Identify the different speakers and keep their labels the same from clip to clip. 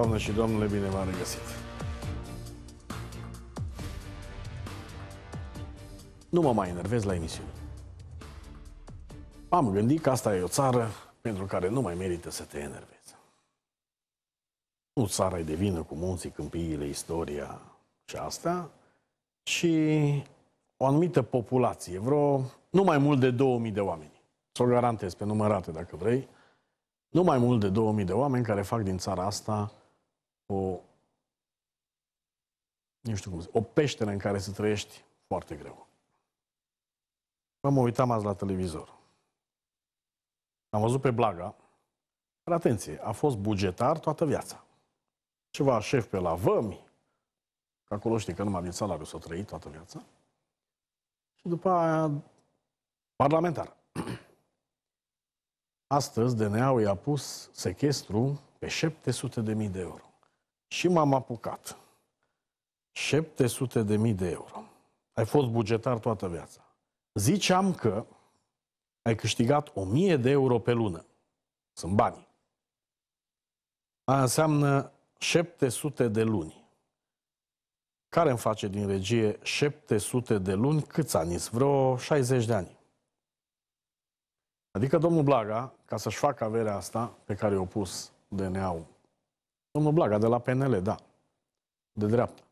Speaker 1: doamnă și domnule, bine v-am regăsit! Nu mă mai enervez la emisiune. Am gândit că asta e o țară pentru care nu mai merită să te enervezi. Nu țara e de vină cu munții, câmpiile, istoria și asta, ci o anumită populație, vreo nu mai mult de 2000 de oameni. Să o garantez pe numărate dacă vrei, nu mai mult de 2000 de oameni care fac din țara asta o, nu știu cum zic, o peșteră în care să trăiești foarte greu. Bă, mă uitam azi la televizor. Am văzut pe Blaga, dar atenție, a fost bugetar toată viața. Ceva șef pe la Vămi, că acolo știi că numai din salariu s-a trăit toată viața. Și după aia, parlamentar. Astăzi, DNA-ul i-a pus sechestru pe 700.000 de euro. Și m-am apucat. 700 de mii de euro. Ai fost bugetar toată viața. Ziceam că ai câștigat 1000 de euro pe lună. Sunt bani. Aia înseamnă 700 de luni. Care îmi face din regie 700 de luni? Câți ani? Vreo 60 de ani. Adică domnul Blaga, ca să-și facă averea asta pe care i o pus DNA-ul Domnul Blaga, de la PNL, da. De dreapta.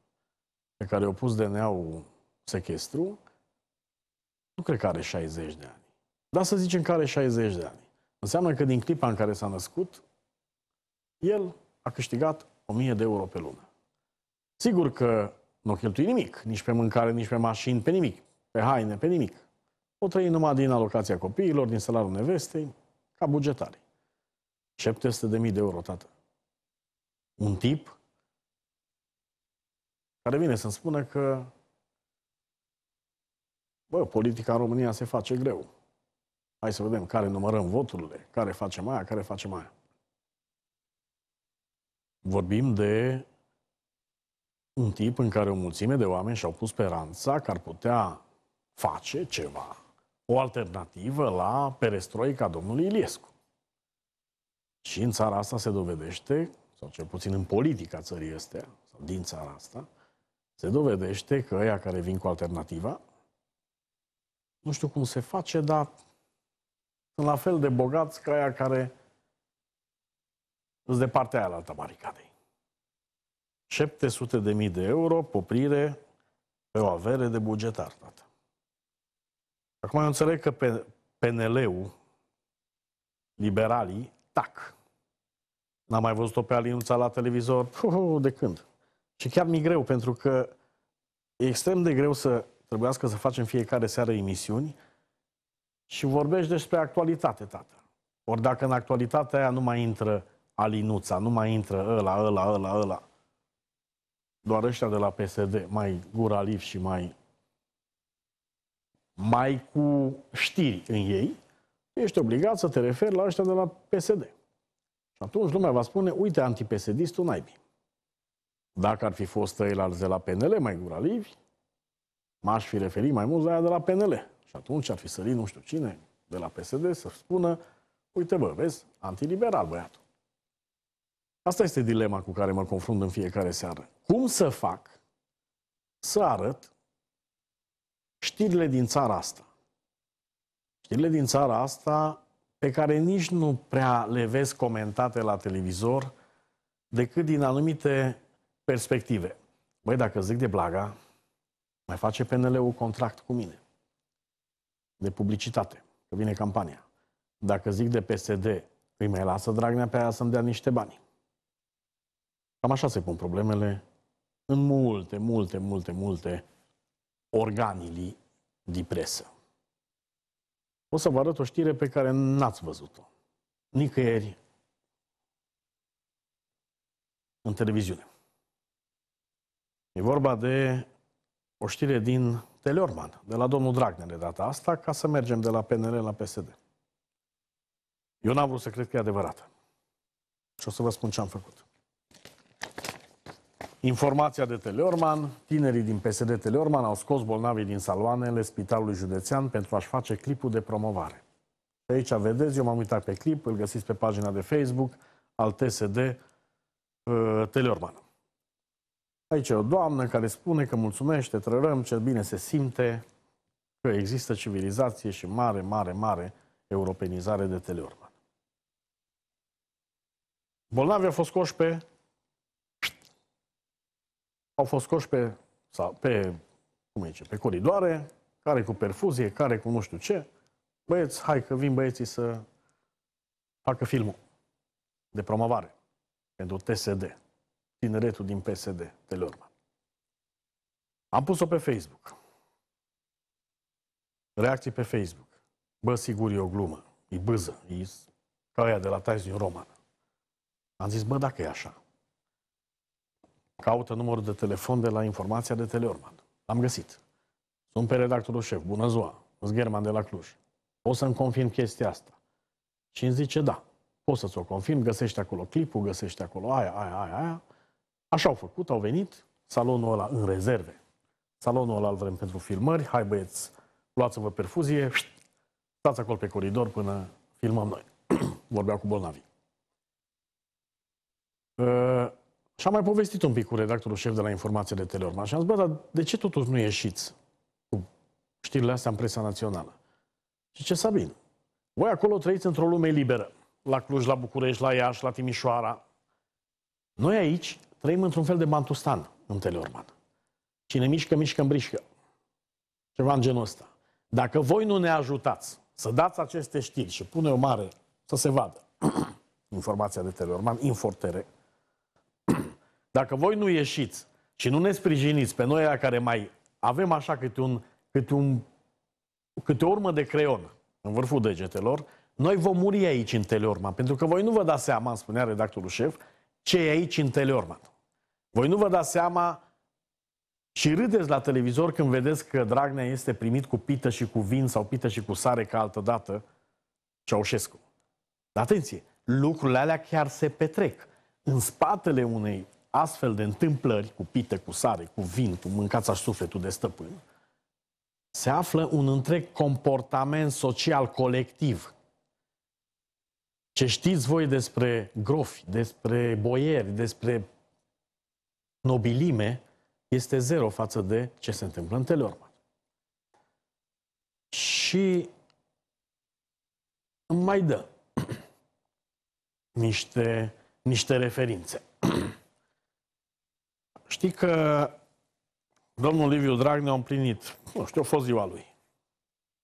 Speaker 1: Pe care i-au pus DNA-ul sechestru, nu cred că are 60 de ani. Dar să zicem că are 60 de ani. Înseamnă că din clipa în care s-a născut, el a câștigat 1000 de euro pe lună. Sigur că nu cheltui nimic, nici pe mâncare, nici pe mașini, pe nimic, pe haine, pe nimic. O trăi numai din alocația copiilor, din salariul nevestei, ca bugetari. 700.000 de euro, tată un tip care vine să-mi spună că bă, politica în România se face greu. Hai să vedem care numărăm voturile, care face mai, care face mai. Vorbim de un tip în care o mulțime de oameni și-au pus speranța că ar putea face ceva, o alternativă la perestroica domnului Iliescu. Și în țara asta se dovedește sau cel puțin în politica țării astea, sau din țara asta, se dovedește că ăia care vin cu alternativa, nu știu cum se face, dar sunt la fel de bogați ca aia care sunt de partea aia la alta baricadei. 700 de mii de euro, poprire pe o avere de bugetar, tată. Acum eu înțeleg că PNL-ul, liberalii, tac. N-am mai văzut-o pe Alinuța la televizor Puh, de când. Și chiar mi-e greu, pentru că e extrem de greu să trebuiască să facem fiecare seară emisiuni și vorbești despre actualitate, tată. Ori dacă în actualitatea aia nu mai intră Alinuța, nu mai intră ăla, ăla, ăla, ăla, doar ăștia de la PSD, mai guraliv și mai mai cu știri în ei, ești obligat să te referi la ăștia de la PSD. Și atunci lumea va spune, uite, antipesedistul naibii. Dacă ar fi fost el de la PNL mai guralivi, m-aș fi referit mai mult la aia de la PNL. Și atunci ar fi sărit nu știu cine de la PSD să spună, uite bă, vezi, antiliberal băiatul. Asta este dilema cu care mă confrunt în fiecare seară. Cum să fac să arăt știrile din țara asta? Știrile din țara asta pe care nici nu prea le vezi comentate la televizor decât din anumite perspective. Băi, dacă zic de Blaga, mai face PNL-ul contract cu mine de publicitate, că vine campania. Dacă zic de PSD, îi mai lasă Dragnea pe aia să-mi dea niște bani. Cam așa se pun problemele în multe, multe, multe, multe organilii de presă. O să vă arăt o știre pe care n-ați văzut-o. Nicăieri în televiziune. E vorba de o știre din Teleorman, de la domnul Dragnea de data asta, ca să mergem de la PNL la PSD. Eu n-am vrut să cred că e adevărată. Și o să vă spun ce am făcut. Informația de Teleorman, tinerii din PSD Teleorman au scos bolnavii din saloanele Spitalului Județean pentru a-și face clipul de promovare. Pe aici vedeți, eu m-am uitat pe clip, îl găsiți pe pagina de Facebook al TSD uh, Teleorman. Aici e o doamnă care spune că mulțumește, trărăm, ce bine se simte, că există civilizație și mare, mare, mare europenizare de Teleorman. Bolnavii au fost scoși pe au fost scoși pe, sau pe, cum zice, pe coridoare, care cu perfuzie, care cu nu știu ce. Băieți, hai că vin băieții să facă filmul de promovare pentru TSD, tineretul din PSD, Teleorma. Am pus-o pe Facebook. Reacții pe Facebook. Bă, sigur e o glumă, e bâză, e ca aia de la Times din Roman. Am zis, bă, dacă e așa, Caută numărul de telefon de la informația de Teleorman. L-am găsit. Sunt pe redactorul șef. Bună ziua. German de la Cluj. O să-mi confirm chestia asta? Și îmi zice da. Poți să-ți o confirm, găsești acolo clipul, găsești acolo aia, aia, aia, aia. Așa au făcut, au venit, salonul ăla în rezerve. Salonul ăla îl vrem pentru filmări, hai băieți, luați-vă perfuzie, stați acolo pe coridor până filmăm noi. Vorbeau cu bolnavii. Ă, și am mai povestit un pic cu redactorul șef de la de Teleorman și am zis, bă, dar de ce totuși nu ieșiți cu știrile astea în presa națională? Și ce Sabin, voi acolo trăiți într-o lume liberă, la Cluj, la București, la Iași, la Timișoara. Noi aici trăim într-un fel de bantustan în Teleorman. Cine mișcă, mișcă în brișcă. Ceva în genul ăsta. Dacă voi nu ne ajutați să dați aceste știri și pune o mare să se vadă informația de Teleorman, Infortere, dacă voi nu ieșiți și nu ne sprijiniți pe noi care mai avem așa câte, un, câte, un, câte o urmă de creion în vârful degetelor, noi vom muri aici în Teleorman, pentru că voi nu vă dați seama, îmi spunea redactorul șef, ce e aici în Teleorman. Voi nu vă dați seama și râdeți la televizor când vedeți că Dragnea este primit cu pită și cu vin sau pită și cu sare ca altă dată Ceaușescu. Atenție! Lucrurile alea chiar se petrec. În spatele unei astfel de întâmplări cu pite, cu sare, cu vin, cu mâncața și sufletul de stăpân, se află un întreg comportament social colectiv. Ce știți voi despre grofi, despre boieri, despre nobilime, este zero față de ce se întâmplă în Teleorman. Și îmi mai dă niște, niște referințe. Știi că domnul Liviu Dragnea a împlinit, nu știu, a fost ziua lui.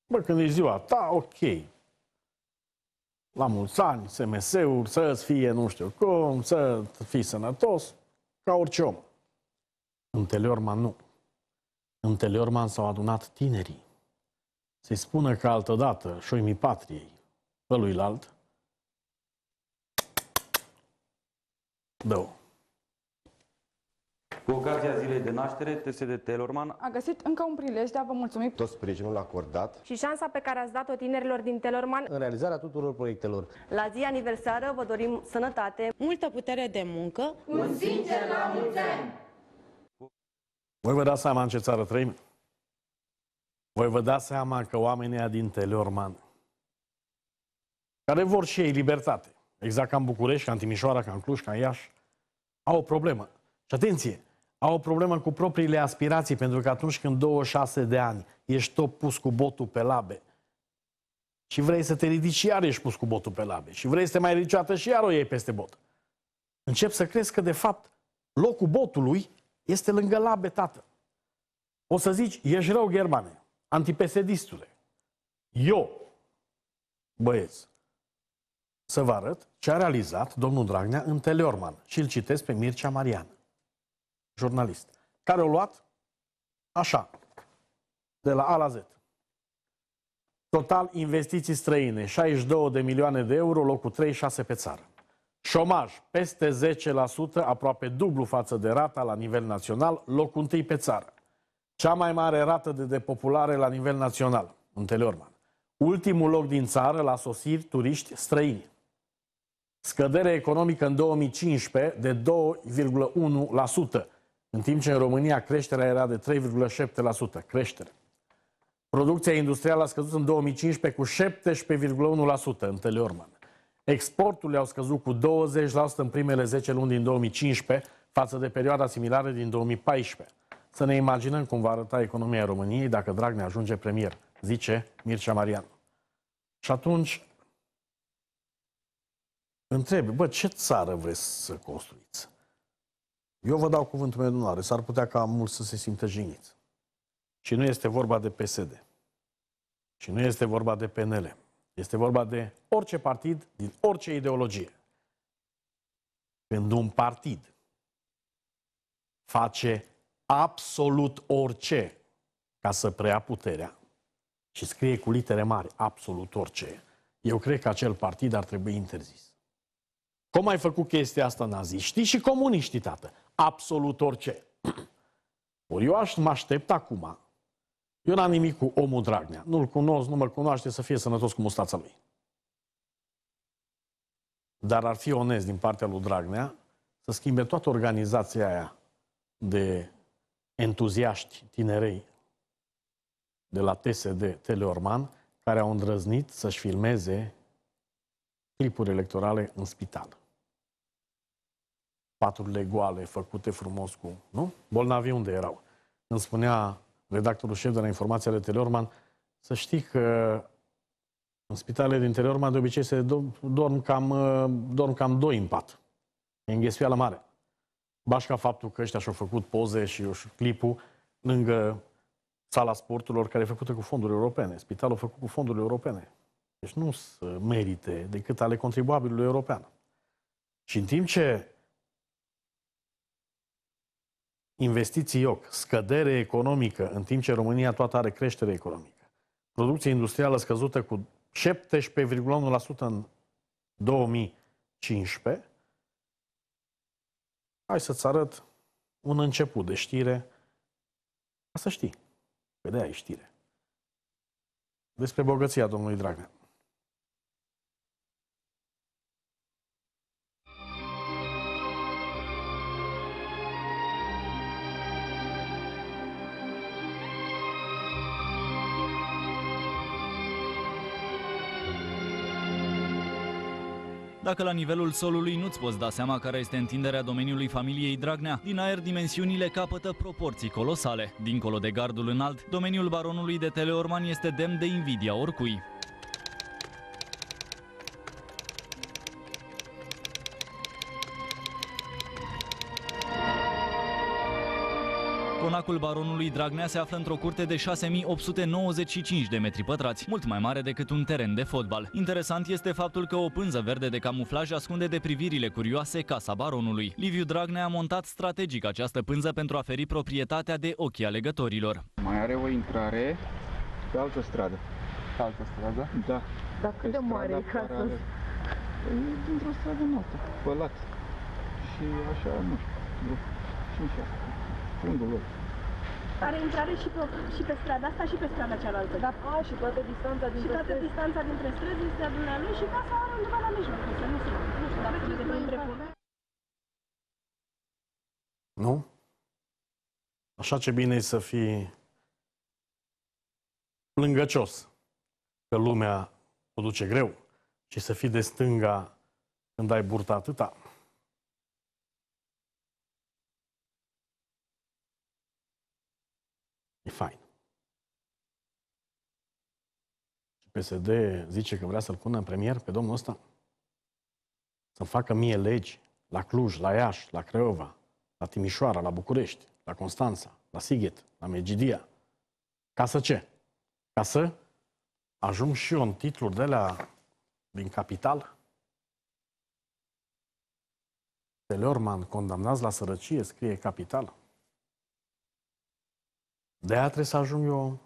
Speaker 1: Bă, când e ziua ta, ok. La mulți ani, SMS-uri, să-ți fie nu știu cum, să fii sănătos, ca orice om. În Teleorman nu. În Teleorman s-au adunat tinerii. Se spune spună că altădată, șoimii patriei, pe luilalt, dă -o. Cu ocazia zilei de naștere, TSD Telorman a găsit încă un prilej de a vă mulțumi tot sprijinul acordat și șansa pe care ați dat-o tinerilor din Telorman în realizarea tuturor proiectelor. La zi aniversară vă dorim sănătate, multă putere de muncă, un sincer la mulți ani! Voi vă dați seama în ce țară trăim? Voi vă dați seama că oamenii din Telorman care vor și ei libertate, exact ca în București, ca în Timișoara, ca în Cluj, ca în Iași, au o problemă. Și atenție, au o problemă cu propriile aspirații, pentru că atunci când 26 de ani ești tot pus cu botul pe labe și vrei să te ridici și iar ești pus cu botul pe labe și vrei să te mai ridici atât și iar o iei peste bot. Încep să crezi că, de fapt, locul botului este lângă labe, tată. O să zici, ești rău, Germane, antipesedistule. Eu, băieți, să vă arăt ce a realizat domnul Dragnea în Teleorman și îl citesc pe Mircea Marian jurnalist, care o luat așa, de la A la Z. Total investiții străine, 62 de milioane de euro, locul 36 pe țară. Șomaj, peste 10%, aproape dublu față de rata la nivel național, locul 1 pe țară. Cea mai mare rată de depopulare la nivel național, în Teleorman. Ultimul loc din țară la sosiri turiști străini. Scădere economică în 2015 de 2,1%. În timp ce în România creșterea era de 3,7%, creștere. Producția industrială a scăzut în 2015 cu 17,1% în Teleorman. Exporturile au scăzut cu 20% în primele 10 luni din 2015 față de perioada similară din 2014. Să ne imaginăm cum va arăta economia României dacă Dragnea ajunge premier, zice Mircea Marian. Și atunci, întreb: bă, ce țară vreți să construiți? Eu vă dau cuvântul meu, domnule, s-ar putea ca mulți să se simtă jigniți. Și nu este vorba de PSD. Și nu este vorba de PNL. Este vorba de orice partid, din orice ideologie. Când un partid face absolut orice ca să preia puterea și scrie cu litere mari absolut orice, eu cred că acel partid ar trebui interzis. Cum ai făcut chestia asta naziștii și comuniștii, tată? absolut orice. Ori eu aș, mă aștept acum. Eu n-am nimic cu omul Dragnea. Nu-l cunosc, nu mă cunoaște, să fie sănătos cu mustața lui. Dar ar fi onest din partea lui Dragnea să schimbe toată organizația aia de entuziaști tinerei de la TSD Teleorman care au îndrăznit să-și filmeze clipuri electorale în spital paturile goale, făcute frumos cu... Nu? Bolnavii unde erau? Îmi spunea redactorul șef de la de Teleorman, să știi că în spitalele din Teleorman de obicei se dorm cam, uh, dorm cam doi în pat. E la mare. Bașca faptul că ăștia și-au făcut poze și clipul lângă sala sporturilor care e făcută cu fonduri europene. Spitalul făcut cu fonduri europene. Deci nu se merite decât ale contribuabilului european. Și în timp ce investiții ioc, scădere economică, în timp ce România toată are creștere economică. Producție industrială scăzută cu 17,1% în 2015. Hai să-ți arăt un început de știre. Ca să știi. Că de știre. Despre bogăția domnului Dragnea. Dacă la nivelul solului nu-ți poți da seama care este întinderea domeniului familiei Dragnea, din aer dimensiunile capătă proporții colosale. Dincolo de gardul înalt, domeniul baronului de Teleorman este demn de invidia oricui. Tonacul baronului Dragnea se află într-o curte de 6895 de metri pătrați, mult mai mare decât un teren de fotbal. Interesant este faptul că o pânză verde de camuflaj ascunde de privirile curioase casa baronului. Liviu Dragnea a montat strategic această pânză pentru a feri proprietatea de ochii alegătorilor. Mai are o intrare pe altă stradă. Pe altă stradă? Da. Dar cât de mare e casa? Dintr-o stradă noastră, pe lat. Și așa, nu știu, 5 Fundul lor. Are intrare și pe, și pe strada asta și pe strada cealaltă. Da, a, și toată distanța dintre străzi. Și toată distanța dintre străzi este a dumnealui și casa are undeva la mijloc. Nu știu, nu știu, nu știu dacă de printre Nu? Așa ce bine e să fii plângăcios, că lumea o duce greu, și să fii de stânga când ai burta atâta. E fain. PSD zice că vrea să-l pună în premier pe domnul ăsta? Să-mi facă mie legi la Cluj, la Iași, la Craiova, la Timișoara, la București, la Constanța, la Sighet, la Megidia. Ca să ce? Ca să ajung și eu în titluri de la din capital? Teleorman, condamnați la sărăcie, scrie capital. De aia trebuie să ajung eu...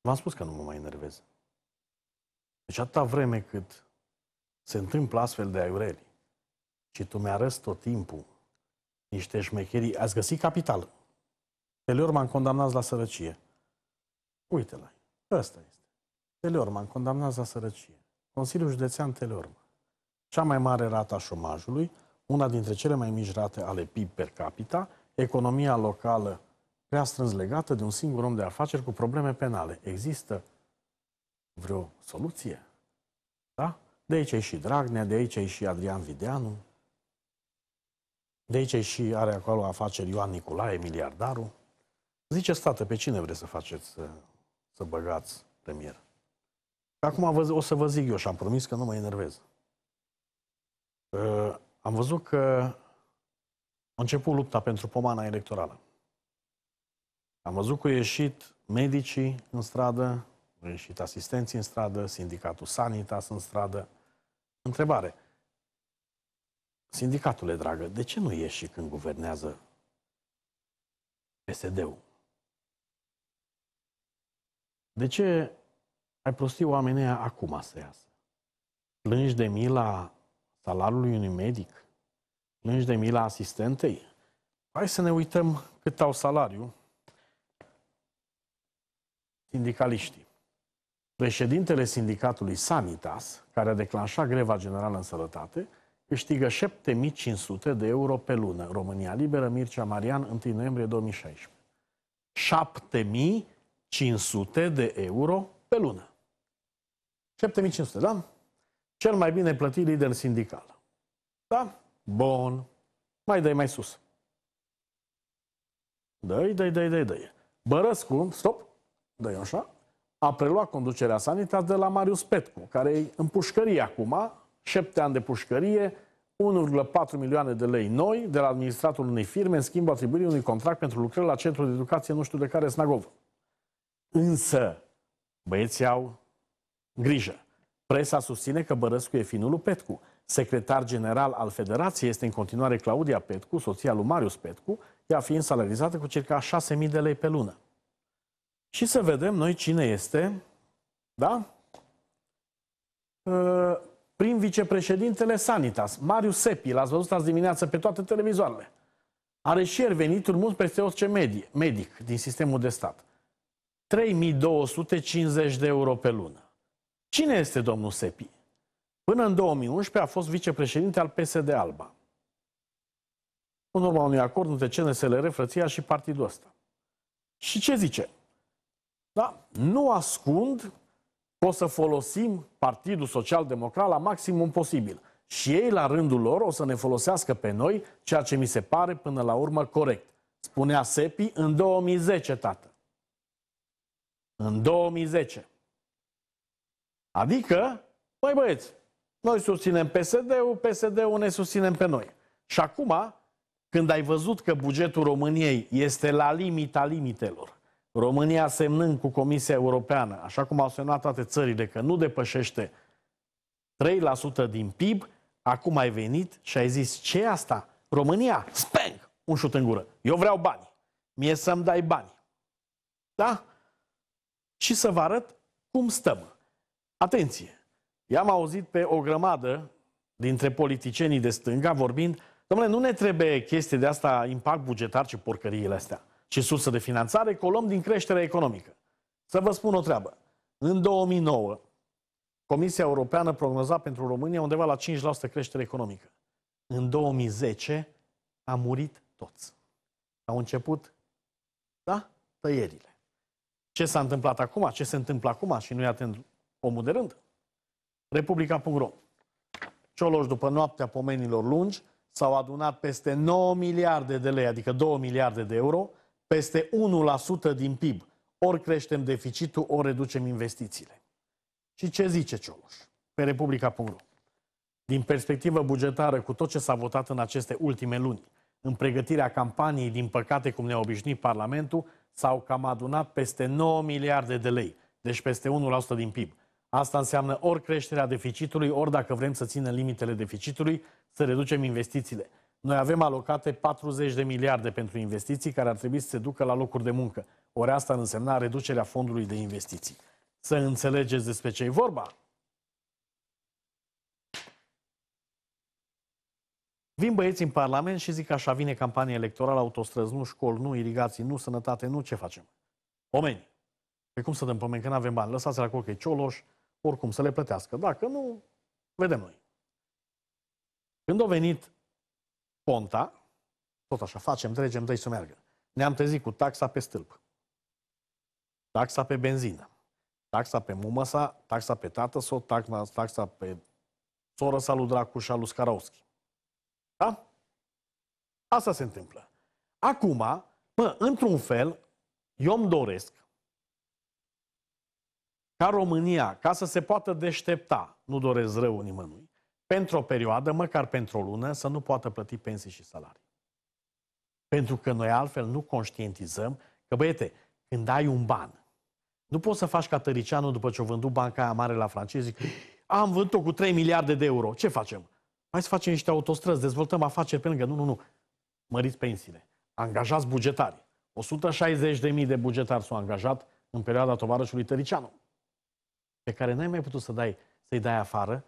Speaker 1: V-am spus că nu mă mai enervez. Deci atâta vreme cât se întâmplă astfel de aiureli și tu mi-arăți tot timpul niște șmecherii, ați găsit capital. Teleorman condamnat la sărăcie. uite la, Ăsta este. Teleorman condamnat la sărăcie. Consiliul Județean Teleorman. Cea mai mare rată a șomajului, una dintre cele mai mici rate ale PIB per capita, economia locală prea strâns legată de un singur om de afaceri cu probleme penale. Există vreo soluție? Da? De aici e și Dragnea, de aici e și Adrian Videanu, de aici e și are acolo afaceri Ioan Nicolae, miliardarul. Zice State pe cine vreți să faceți să, să băgați premier? Acum vă, o să vă zic eu și am promis că nu mă enervez. Uh, am văzut că a început lupta pentru pomana electorală. Am văzut că au ieșit medicii în stradă, au ieșit asistenții în stradă, sindicatul Sanitas în stradă. Întrebare. Sindicatule, dragă, de ce nu ieși când guvernează PSD-ul? De ce ai prosti oamenii acum să iasă? Plângi de mila salariului unui medic? Plângi de mila asistentei? Hai să ne uităm cât au salariu sindicaliștii. Președintele sindicatului Sanitas, care a declanșat greva generală în sănătate, câștigă 7500 de euro pe lună. România Liberă, Mircea Marian, 1 noiembrie 2016. 7500 de euro pe lună. 7500, da? Cel mai bine plătit lider sindical. Da? Bun. Mai dai mai sus. Dai, dai, dai, dai, dai. Bărăscu, stop dă așa, a preluat conducerea sanitar de la Marius Petcu, care e în pușcărie acum, șapte ani de pușcărie, 1,4 milioane de lei noi de la administratul unei firme în schimb atribuirii unui contract pentru lucrări la centrul de educație nu știu de care Snagov. Însă, băieții au grijă. Presa susține că Bărăscu e finul lui Petcu. Secretar general al federației este în continuare Claudia Petcu, soția lui Marius Petcu, ea fiind salarizată cu circa 6.000 de lei pe lună și să vedem noi cine este, da? Ă, Prin vicepreședintele Sanitas, Marius Sepi, l-ați văzut azi dimineață pe toate televizoarele. Are și el venituri mult peste orice medie, medic din sistemul de stat. 3250 de euro pe lună. Cine este domnul Sepi? Până în 2011 a fost vicepreședinte al PSD Alba. În urma unui acord între CNSLR, Frăția și partidul ăsta. Și ce zice? Da? Nu ascund că o să folosim Partidul Social Democrat la maximum posibil. Și ei, la rândul lor, o să ne folosească pe noi, ceea ce mi se pare până la urmă corect. Spunea Sepi în 2010, tată. În 2010. Adică, băi băieți, noi susținem PSD-ul, PSD-ul ne susținem pe noi. Și acum, când ai văzut că bugetul României este la limita limitelor, România semnând cu Comisia Europeană, așa cum au semnat toate țările, că nu depășește 3% din PIB, acum ai venit și ai zis, ce asta? România, Speng un șut în gură. Eu vreau bani. Mie să-mi dai bani. Da? Și să vă arăt cum stăm. Atenție! I-am auzit pe o grămadă dintre politicienii de stânga vorbind, domnule, nu ne trebuie chestii de asta, impact bugetar, ci porcăriile astea ci sursă de finanțare, că o luăm din creșterea economică. Să vă spun o treabă. În 2009, Comisia Europeană prognoza pentru România undeva la 5% creștere economică. În 2010 a murit toți. Au început, da, tăierile. Ce s-a întâmplat acum? Ce se întâmplă acum? Și nu-i atent omul de rând. Republica.ro Cioloș, după noaptea pomenilor lungi, s-au adunat peste 9 miliarde de lei, adică 2 miliarde de euro, peste 1% din PIB. Ori creștem deficitul, ori reducem investițiile. Și ce zice Cioloș pe Republica Republica.ro? Din perspectivă bugetară, cu tot ce s-a votat în aceste ultime luni, în pregătirea campaniei, din păcate, cum ne-a obișnuit Parlamentul, s-au cam adunat peste 9 miliarde de lei, deci peste 1% din PIB. Asta înseamnă ori creșterea deficitului, ori dacă vrem să ținem limitele deficitului, să reducem investițiile. Noi avem alocate 40 de miliarde pentru investiții care ar trebui să se ducă la locuri de muncă. Ori asta ar însemna reducerea fondului de investiții. Să înțelegeți despre ce e vorba. Vin băieți în Parlament și zic așa, vine campanie electorală, autostrăzi nu, școli nu, irigații nu, sănătate nu, ce facem? Omeni. Pe cum să dăm pământ că nu avem bani? Lăsați-l acolo că e cioloș, oricum să le plătească. Dacă nu, vedem noi. Când au venit Ponta, tot așa, facem, trecem, dă să meargă. Ne-am trezit cu taxa pe stâlp, taxa pe benzină, taxa pe mumăsa, taxa pe tată sau taxa, taxa pe soră sa lui Dracu și lui Skarowski. Da? Asta se întâmplă. Acum, mă, într-un fel, eu îmi doresc ca România, ca să se poată deștepta, nu doresc rău nimănui, pentru o perioadă, măcar pentru o lună, să nu poată plăti pensii și salarii. Pentru că noi altfel nu conștientizăm că, băiete, când ai un ban, nu poți să faci ca Tăricianu după ce o vândut banca aia mare la francezi, am vândut-o cu 3 miliarde de euro. Ce facem? Hai să facem niște autostrăzi, dezvoltăm afaceri pe lângă. Nu, nu, nu. Măriți pensiile. Angajați bugetari. 160.000 de bugetari s-au angajat în perioada tovarășului Tăricianu, pe care n-ai mai putut să dai, să-i dai afară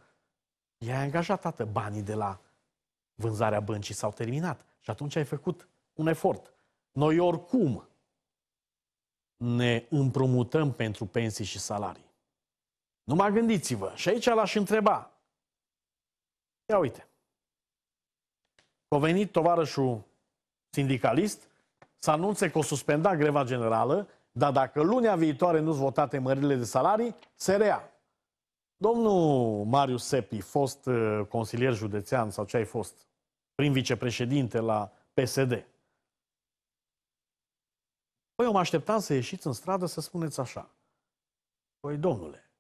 Speaker 1: i-ai angajat, tată, banii de la vânzarea băncii s-au terminat. Și atunci ai făcut un efort. Noi oricum ne împrumutăm pentru pensii și salarii. Nu mai gândiți-vă. Și aici l-aș întreba. Ia uite. A venit tovarășul sindicalist să anunțe că o suspenda greva generală, dar dacă lunea viitoare nu-ți votate mările de salarii, se rea. Domnul Marius Sepi, fost uh, consilier județean sau ce ai fost, prim vicepreședinte la PSD. Păi eu mă așteptam să ieșiți în stradă să spuneți așa. Păi domnule,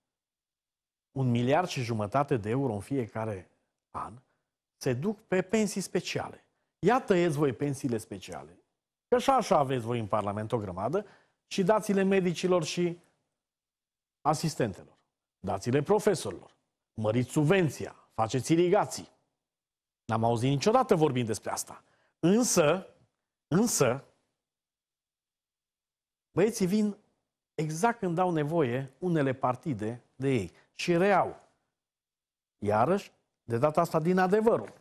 Speaker 1: un miliard și jumătate de euro în fiecare an se duc pe pensii speciale. Ia tăieți voi pensiile speciale. Că și așa aveți voi în Parlament o grămadă și dați-le medicilor și asistentelor dați-le profesorilor, măriți subvenția, faceți irigații. N-am auzit niciodată vorbind despre asta. Însă, însă, băieții vin exact când au nevoie unele partide de ei și reau. Iarăși, de data asta din adevărul.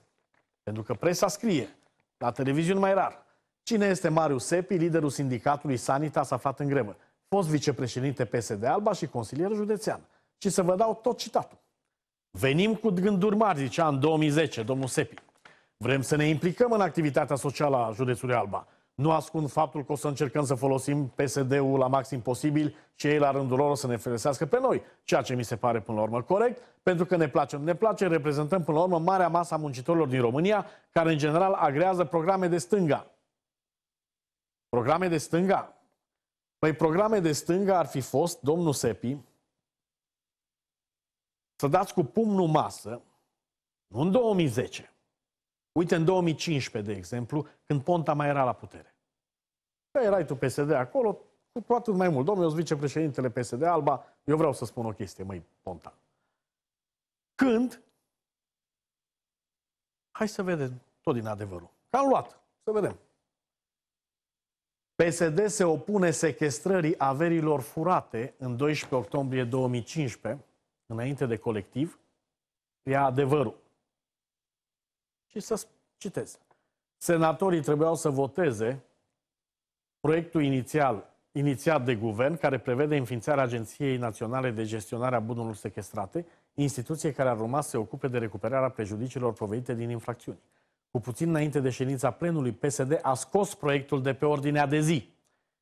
Speaker 1: Pentru că presa scrie, la televiziune mai rar. Cine este Marius Sepi, liderul sindicatului Sanitas aflat în grevă? Fost vicepreședinte PSD Alba și consilier județean ci să vă dau tot citatul. Venim cu gânduri mari, zicea în 2010 domnul Sepi. Vrem să ne implicăm în activitatea socială a județului Alba. Nu ascund faptul că o să încercăm să folosim PSD-ul la maxim posibil și ei la rândul lor o să ne folosească pe noi, ceea ce mi se pare până la urmă corect, pentru că ne place, ne place, reprezentăm până la urmă marea masă a muncitorilor din România, care în general agrează programe de stânga. Programe de stânga? Păi programe de stânga ar fi fost, domnul Sepi, să dați cu pumnul masă, nu în 2010, uite în 2015, de exemplu, când Ponta mai era la putere. Că erai tu PSD acolo, cu, cu atât mai mult. Domnul, eu sunt vicepreședintele PSD Alba, eu vreau să spun o chestie, măi, Ponta. Când, hai să vedem tot din adevărul, că am luat, să vedem. PSD se opune sequestrării averilor furate în 12 octombrie 2015 înainte de colectiv, ea adevărul. Și să citez. Senatorii trebuiau să voteze proiectul inițial inițiat de guvern, care prevede înființarea Agenției Naționale de Gestionare a Bunurilor Sequestrate, instituție care ar urma să se ocupe de recuperarea prejudiciilor provenite din infracțiuni. Cu puțin înainte de ședința plenului, PSD a scos proiectul de pe ordinea de zi.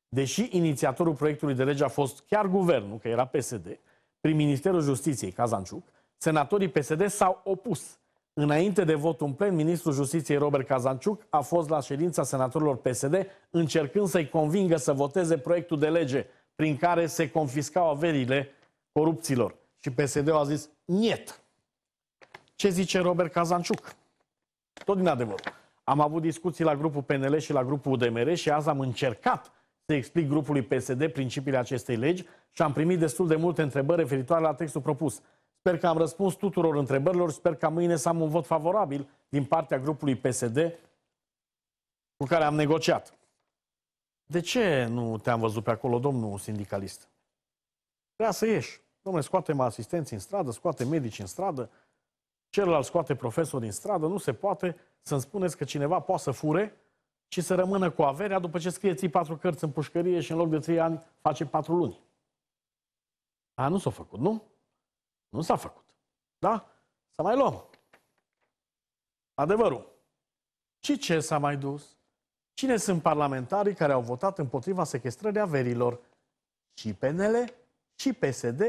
Speaker 1: Deși inițiatorul proiectului de lege a fost chiar guvernul, că era PSD, prin Ministerul Justiției, Cazanciuc, senatorii PSD s-au opus. Înainte de votul în plen, ministrul Justiției Robert Cazanciuc a fost la ședința senatorilor PSD încercând să-i convingă să voteze proiectul de lege prin care se confiscau averile corupților. Și PSD-ul a zis, niet. Ce zice Robert Cazanciuc? Tot din adevăr. Am avut discuții la grupul PNL și la grupul UDMR și azi am încercat să explic grupului PSD principiile acestei legi și am primit destul de multe întrebări referitoare la textul propus. Sper că am răspuns tuturor întrebărilor, sper că mâine să am un vot favorabil din partea grupului PSD cu care am negociat. De ce nu te-am văzut pe acolo, domnul sindicalist? Vrea să ieși. Domnule, scoatem asistenți în stradă, scoate medici în stradă, celălalt scoate profesori în stradă, nu se poate să-mi spuneți că cineva poate să fure ci să rămână cu averea după ce scrie ții patru cărți în pușcărie și în loc de trei ani face patru luni. A, nu s-a făcut, nu? Nu s-a făcut. Da? Să mai luăm. Adevărul. Și ce s-a mai dus? Cine sunt parlamentarii care au votat împotriva sequestrării averilor? Și PNL și PSD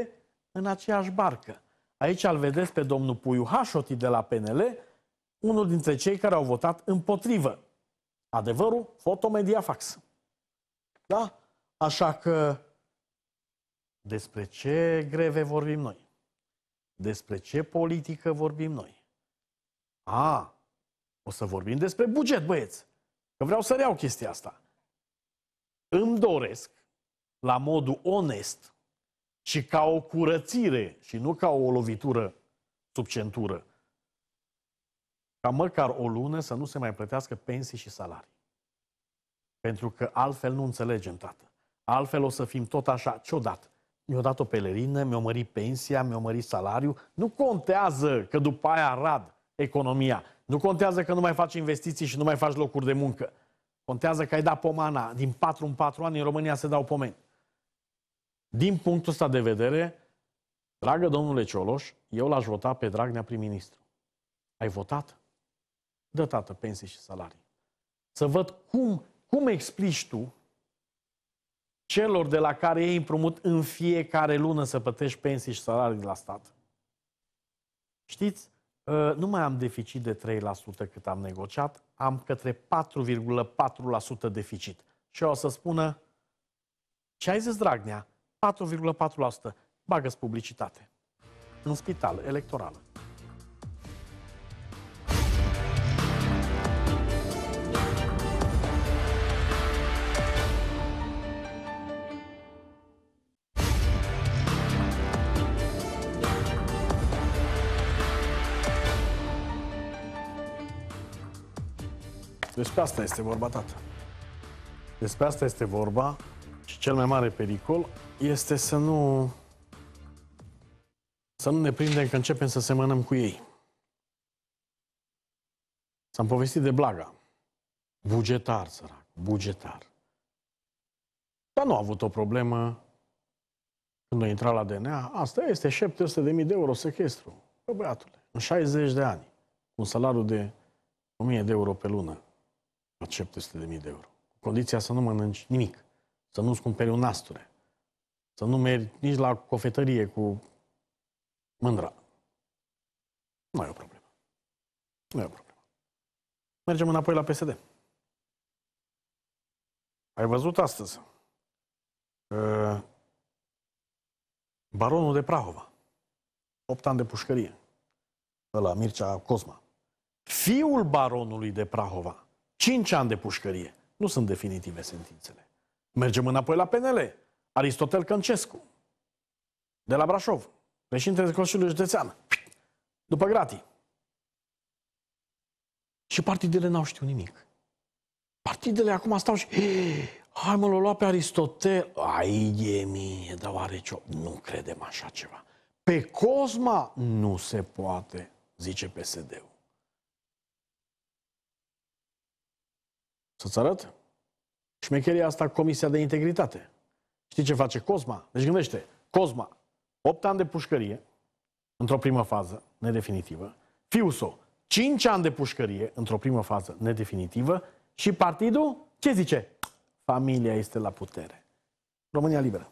Speaker 1: în aceeași barcă. Aici îl vedeți pe domnul Puiu Hașoti de la PNL, unul dintre cei care au votat împotrivă. Adevărul, fotomedia fax. Da? Așa că despre ce greve vorbim noi? Despre ce politică vorbim noi? A, o să vorbim despre buget, băieți. Că vreau să reau chestia asta. Îmi doresc, la modul onest și ca o curățire și nu ca o lovitură sub centură, ca măcar o lună să nu se mai plătească pensii și salarii. Pentru că altfel nu înțelegem, tată. Altfel o să fim tot așa, ciudat. Mi-a dat o pelerină, mi-a mărit pensia, mi-a mărit salariul. Nu contează că după aia rad economia. Nu contează că nu mai faci investiții și nu mai faci locuri de muncă. Contează că ai dat pomana. Din 4 în 4 ani în România se dau pomeni. Din punctul ăsta de vedere, dragă domnule Cioloș, eu l-aș vota pe Dragnea prim-ministru. Ai votat? dă tată pensii și salarii. Să văd cum, cum explici tu celor de la care ei împrumut în fiecare lună să plătești pensii și salarii de la stat. Știți, ă, nu mai am deficit de 3% cât am negociat, am către 4,4% deficit. Și o să spună, ce ai zis, Dragnea? 4,4%. Bagă-ți publicitate. În spital, electorală. Despre deci asta este vorba, tată. Despre deci asta este vorba și cel mai mare pericol este să nu să nu ne prindem că începem să semănăm cu ei. S-am povestit de blaga. Bugetar, sărac, bugetar. Dar nu a avut o problemă când a intrat la DNA. Asta este 700.000 de euro sechestru. Bă, băiatule, în 60 de ani, cu un salariu de 1000 de euro pe lună la 700.000 de euro. Condiția să nu mănânci nimic, să nu-ți cumperi un nasture, să nu mergi nici la cofetărie cu mândra. Nu e o problemă. Nu e o problemă. Mergem înapoi la PSD. Ai văzut astăzi uh, baronul de Prahova, 8 ani de pușcărie, ăla Mircea Cosma, fiul baronului de Prahova, 5 ani de pușcărie. Nu sunt definitive sentințele. Mergem înapoi la PNL. Aristotel Căncescu. De la Brașov. Președintele Consiliului Județean. După gratii. Și partidele n-au știut nimic. Partidele acum stau și... Hai mă, l lua pe Aristotel. Ai e mie, dar oare ce... Nu credem așa ceva. Pe Cosma nu se poate, zice PSD-ul. Să-ți arăt? Șmecheria asta Comisia de Integritate. Știi ce face Cosma? Deci gândește, Cosma, 8 ani de pușcărie, într-o primă fază nedefinitivă, Fiuso, 5 ani de pușcărie, într-o primă fază nedefinitivă, și partidul, ce zice? Familia este la putere. România liberă.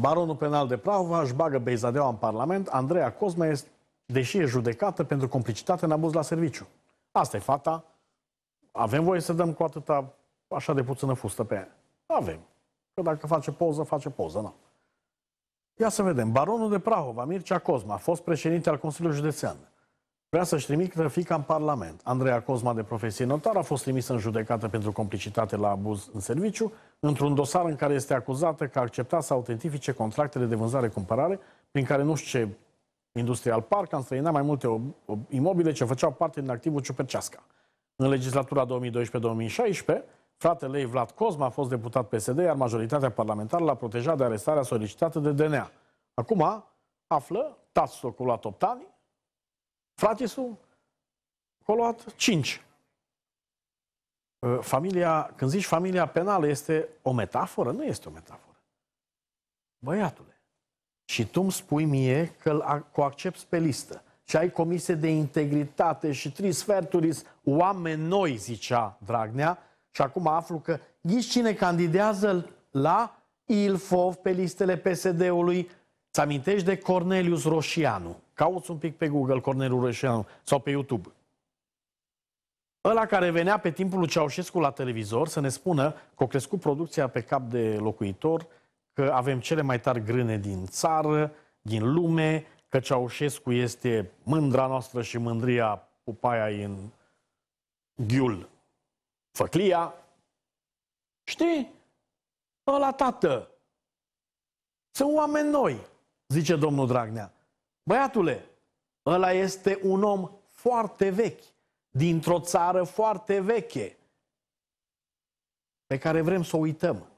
Speaker 1: Baronul penal de Prahova își bagă Beizadeaua în Parlament, Andreea Cosma, este, deși e judecată pentru complicitate în abuz la serviciu. Asta e fata. Avem voie să dăm cu atâta așa de puțină fustă pe ea? Avem. Că dacă face poză, face poză, nu. Ia să vedem. Baronul de Prahova, Mircea Cosma, a fost președinte al Consiliului Județean. Vrea să-și trimită fica în Parlament. Andreea Cosma, de profesie notară, a fost trimisă în judecată pentru complicitate la abuz în serviciu, într-un dosar în care este acuzată că a acceptat să autentifice contractele de vânzare-cumpărare, prin care nu știu ce Industrial Park am străinat mai multe imobile ce făceau parte din activul Ciupercească. În legislatura 2012-2016, fratele ei Vlad Cosma a fost deputat PSD, iar majoritatea parlamentară l-a protejat de arestarea solicitată de DNA. Acum află tatăl s-a luat 8 ani, fratisul a luat 5. Ă, familia, când zici familia penală, este o metaforă? Nu este o metaforă. Băiatule, și tu îmi spui mie că o accepti pe listă și ai comisie de integritate și trei sferturi oameni noi, zicea Dragnea, și acum aflu că ghiți cine candidează la Ilfov pe listele PSD-ului. Ți amintești de Cornelius Roșianu? Cauți un pic pe Google Cornelius Roșianu sau pe YouTube. Ăla care venea pe timpul lui Ceaușescu la televizor să ne spună că a crescut producția pe cap de locuitor, că avem cele mai tari grâne din țară, din lume, că Ceaușescu este mândra noastră și mândria pupaia în ghiul făclia. Știi? Ăla tată. Sunt oameni noi, zice domnul Dragnea. Băiatule, ăla este un om foarte vechi, dintr-o țară foarte veche, pe care vrem să o uităm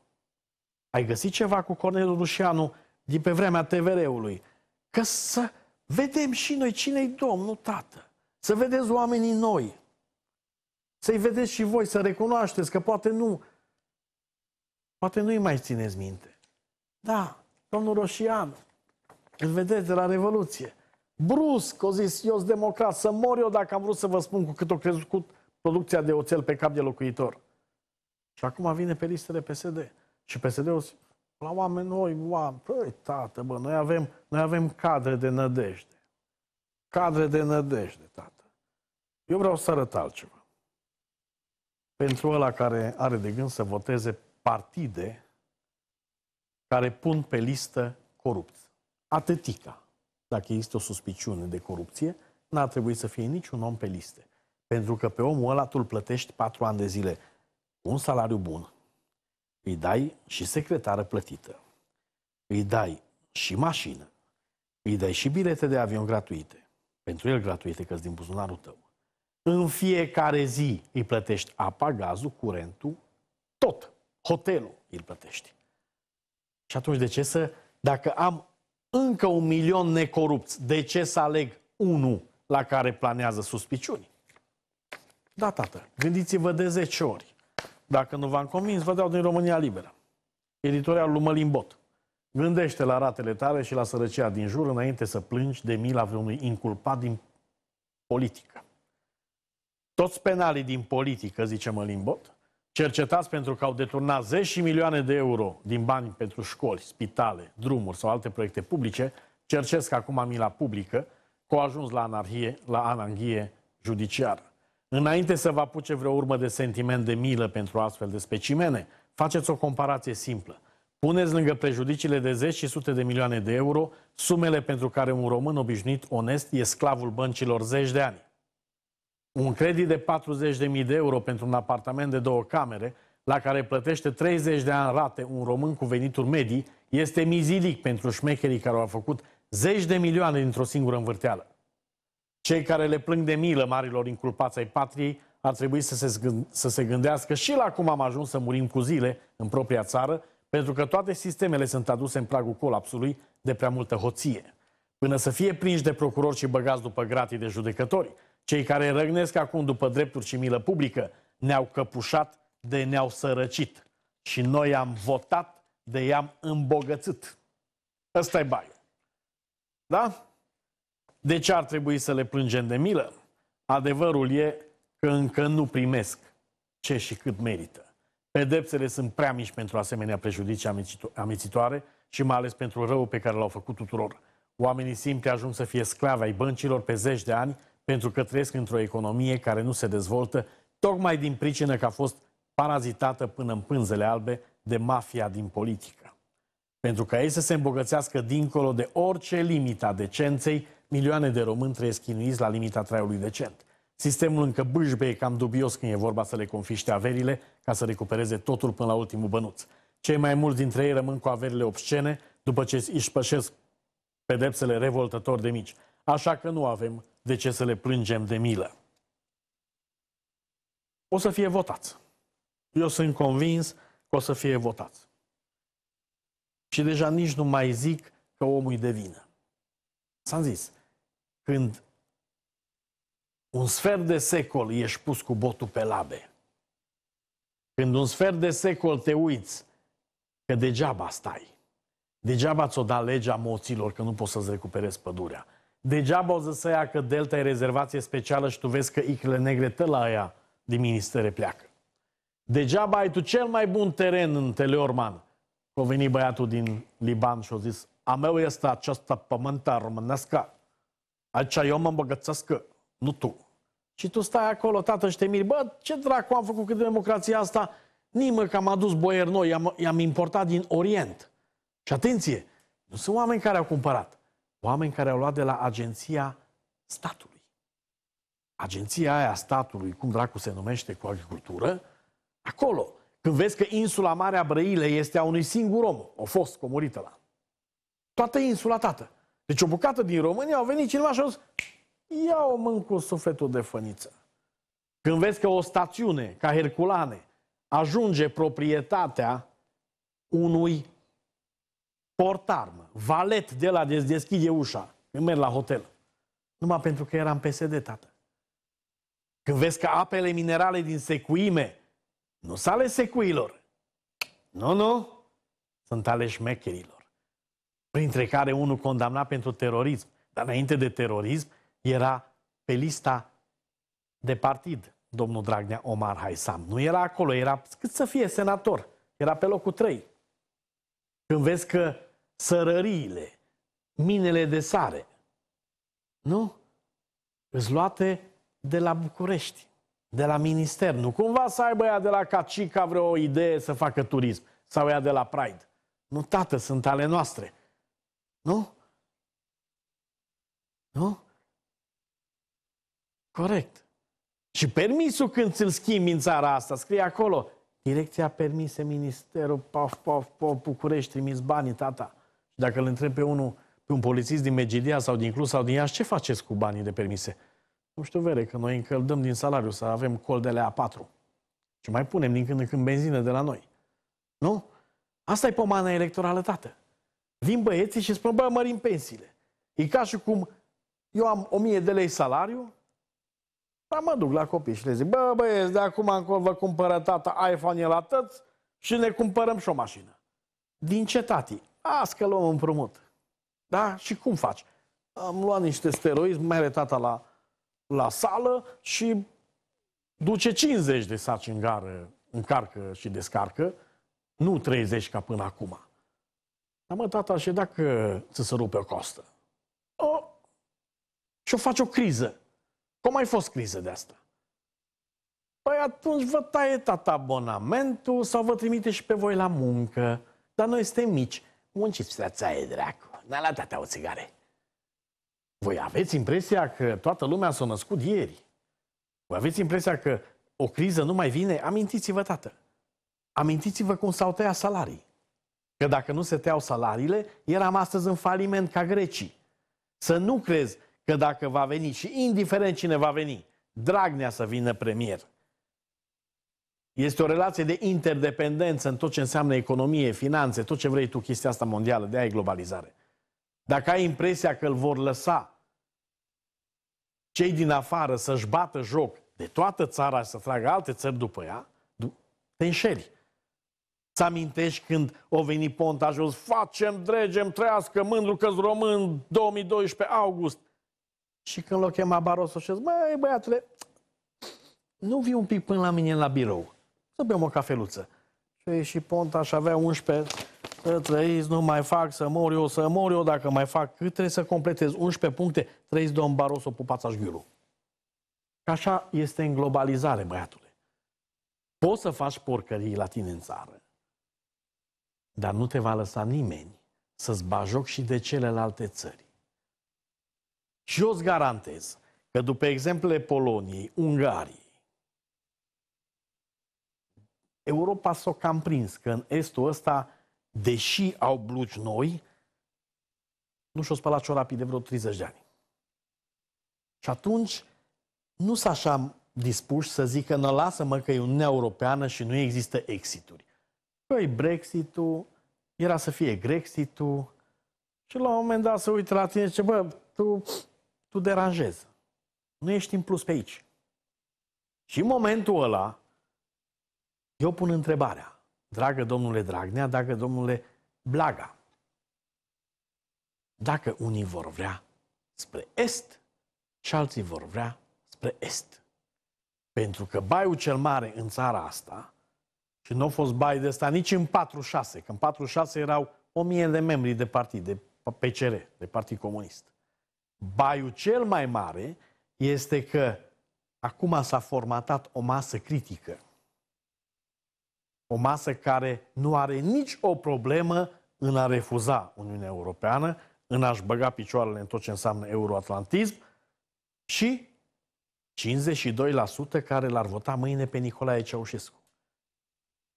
Speaker 1: ai găsit ceva cu Cornel Rușianu din pe vremea TVR-ului? Că să vedem și noi cine-i Domnul Tată. Să vedeți oamenii noi. Să-i vedeți și voi, să recunoașteți că poate nu poate nu-i mai țineți minte. Da, domnul Roșian, îl vedeți de la Revoluție. Brusc, o zis, eu sunt democrat, să mor eu dacă am vrut să vă spun cu cât o crescut producția de oțel pe cap de locuitor. Și acum vine pe listele PSD. Și PSD-ul la oameni noi, oameni, păi, tată, bă, noi avem, noi avem cadre de nădejde. Cadre de nădejde, tată. Eu vreau să arăt altceva. Pentru ăla care are de gând să voteze partide care pun pe listă corupți. Atâtica. Dacă există o suspiciune de corupție, n-ar trebui să fie niciun om pe liste. Pentru că pe omul ăla tu îl plătești patru ani de zile un salariu bun, îi dai și secretară plătită, îi dai și mașină, îi dai și bilete de avion gratuite, pentru el gratuite, că din buzunarul tău. În fiecare zi îi plătești apa, gazul, curentul, tot. Hotelul îl plătești. Și atunci de ce să, dacă am încă un milion necorupți, de ce să aleg unul la care planează suspiciuni? Da, tată, gândiți-vă de 10 ori. Dacă nu v-am convins, vă dau din România Liberă. Editorial lui Mălin Bot. Gândește la ratele tale și la sărăcia din jur înainte să plângi de mila vreunui inculpat din politică. Toți penalii din politică, zice Mălin Bot, cercetați pentru că au deturnat zeci și milioane de euro din bani pentru școli, spitale, drumuri sau alte proiecte publice, cercesc acum mila publică, cu ajuns la anarhie, la ananghie judiciară. Înainte să vă apuce vreo urmă de sentiment de milă pentru astfel de specimene, faceți o comparație simplă. Puneți lângă prejudiciile de zeci și sute de milioane de euro sumele pentru care un român obișnuit onest e sclavul băncilor zeci de ani. Un credit de 40.000 de euro pentru un apartament de două camere, la care plătește 30 de ani rate un român cu venituri medii, este mizilic pentru șmecherii care au făcut zeci de milioane dintr-o singură învârteală. Cei care le plâng de milă marilor inculpați ai patriei ar trebui să se, gând- să se gândească și la cum am ajuns să murim cu zile în propria țară, pentru că toate sistemele sunt aduse în pragul colapsului de prea multă hoție. Până să fie prinși de procurori și băgați după gratii de judecători, cei care răgnesc acum după drepturi și milă publică ne-au căpușat de ne-au sărăcit și noi am votat de i-am îmbogățit. Ăsta e baiul. Da? De ce ar trebui să le plângem de milă? Adevărul e că încă nu primesc ce și cât merită. Pedepsele sunt prea mici pentru asemenea prejudicii amețitoare și mai ales pentru răul pe care l-au făcut tuturor. Oamenii simpli ajung să fie sclave ai băncilor pe zeci de ani pentru că trăiesc într-o economie care nu se dezvoltă tocmai din pricină că a fost parazitată până în pânzele albe de mafia din politică. Pentru ca ei să se îmbogățească dincolo de orice limita decenței, milioane de români trăiesc chinuiți la limita traiului decent. Sistemul încă bâșbe e cam dubios când e vorba să le confiște averile ca să recupereze totul până la ultimul bănuț. Cei mai mulți dintre ei rămân cu averile obscene după ce își pășesc pedepsele revoltător de mici. Așa că nu avem de ce să le plângem de milă. O să fie votați. Eu sunt convins că o să fie votați. Și deja nici nu mai zic că omul e de vină. S-am zis, când un sfert de secol ești pus cu botul pe labe, când un sfert de secol te uiți că degeaba stai, degeaba ți-o da legea moților că nu poți să-ți recuperezi pădurea, degeaba o să ia că Delta e rezervație specială și tu vezi că icle negre tă la aia din ministere pleacă. Degeaba ai tu cel mai bun teren în Teleorman. a venit băiatul din Liban și a zis, a meu este această pământă românescă. Aici eu mă îmbăgățesc, nu tu. Și tu stai acolo, tată, și te miri, bă, ce dracu am făcut cu democrația asta? Nimă că am adus boieri noi, i-am, i-am importat din Orient. Și atenție, nu sunt oameni care au cumpărat, oameni care au luat de la agenția statului. Agenția aia statului, cum dracu se numește, cu agricultură, acolo, când vezi că insula Marea Brăile este a unui singur om, o fost comorită la. Toată insula, tată. Deci o bucată din România au venit cineva și au zis ia o mân cu sufletul de făniță. Când vezi că o stațiune ca Herculane ajunge proprietatea unui mă, valet de la de deschide ușa când merg la hotel. Numai pentru că eram PSD, tată. Când vezi că apele minerale din secuime nu sunt ale secuilor. Nu, nu. Sunt ale șmecherilor printre care unul condamnat pentru terorism. Dar înainte de terorism era pe lista de partid domnul Dragnea Omar Haisam. Nu era acolo, era cât să fie senator. Era pe locul 3. Când vezi că sărăriile, minele de sare, nu? Îți luate de la București, de la minister. Nu cumva să aibă ea de la Cacica vreo idee să facă turism sau ea de la Pride. Nu, tată, sunt ale noastre. Nu? Nu? Corect. Și permisul când ți-l schimbi în țara asta, scrie acolo, direcția permise, ministerul, paf, paf, paf, București, trimis banii, tata. Și dacă îl întreb pe unul, pe un polițist din Megidia sau din Cluj sau din Iași, ce faceți cu banii de permise? Nu știu, vere, că noi încăldăm din salariu să avem coldele A4. Și mai punem din când în când benzină de la noi. Nu? Asta e pomana electorală, tată. Vin băieții și spun, bă, mărim pensiile. E ca și cum eu am 1000 de lei salariu, dar mă duc la copii și le zic, bă, băieți, de acum încolo vă cumpără tata iphone ul la tăți și ne cumpărăm și o mașină. Din ce, tati? Azi că luăm împrumut. Da? Și cum faci? Am luat niște steroizi, mai are tata la, la sală și duce 50 de saci în gară, încarcă și descarcă, nu 30 ca până acum. Da, mă, tata, și dacă ți se rupe o costă? O, și-o faci o criză. Cum ai fost criză de asta? Păi atunci vă taie tata abonamentul sau vă trimite și pe voi la muncă. Dar noi suntem mici. Munciți pe țaie, dracu. N-a la tata o țigare. Voi aveți impresia că toată lumea s-a născut ieri. Voi aveți impresia că o criză nu mai vine? Amintiți-vă, tată. Amintiți-vă cum s-au tăiat salarii că dacă nu se tăiau salariile, eram astăzi în faliment ca grecii. Să nu crezi că dacă va veni și indiferent cine va veni, Dragnea să vină premier. Este o relație de interdependență în tot ce înseamnă economie, finanțe, tot ce vrei tu, chestia asta mondială, de aia e globalizare. Dacă ai impresia că îl vor lăsa cei din afară să-și bată joc de toată țara și să tragă alte țări după ea, te înșeli. Să amintești când o veni Ponta jos, facem, dregem, trăiască, mândru că român, 2012, august. Și când l-o chema Barroso și zic, măi băiatule, nu vii un pic până la mine la birou, să bem o cafeluță. Și și Ponta și avea 11, să trăiți, nu mai fac, să mor eu, să mor eu dacă mai fac. Cât trebuie să completez? 11 puncte, trăiți domn Barroso, pupați așghiurul. Că așa este în globalizare, băiatule. Poți să faci porcării la tine în țară, dar nu te va lăsa nimeni să-ți bajoc și de celelalte țări. Și eu îți garantez că după exemple Poloniei, Ungariei, Europa s-a cam prins că în estul ăsta, deși au blugi noi, nu și-o spălat rapid de vreo 30 de ani. Și atunci nu s așa dispuși să zică, nă lasă-mă că e Uniunea Europeană și nu există exituri. Păi Brexit-ul, era să fie Grexit-ul și la un moment dat se uită la tine și zice, bă, tu, tu deranjezi. Nu ești în plus pe aici. Și în momentul ăla, eu pun întrebarea, dragă domnule Dragnea, dacă domnule Blaga, dacă unii vor vrea spre est și alții vor vrea spre est. Pentru că baiul cel mare în țara asta și nu a fost bai de asta nici în 46, că în 46 erau 1000 de membri de partid, de PCR, de Partid Comunist. Baiul cel mai mare este că acum s-a formatat o masă critică. O masă care nu are nici o problemă în a refuza Uniunea Europeană, în a-și băga picioarele în tot ce înseamnă euroatlantism și 52% care l-ar vota mâine pe Nicolae Ceaușescu.